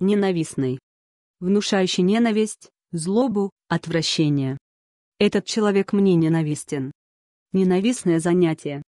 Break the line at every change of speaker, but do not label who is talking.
ненавистный, внушающий ненависть, злобу, отвращение. Этот человек мне ненавистен. Ненавистное занятие,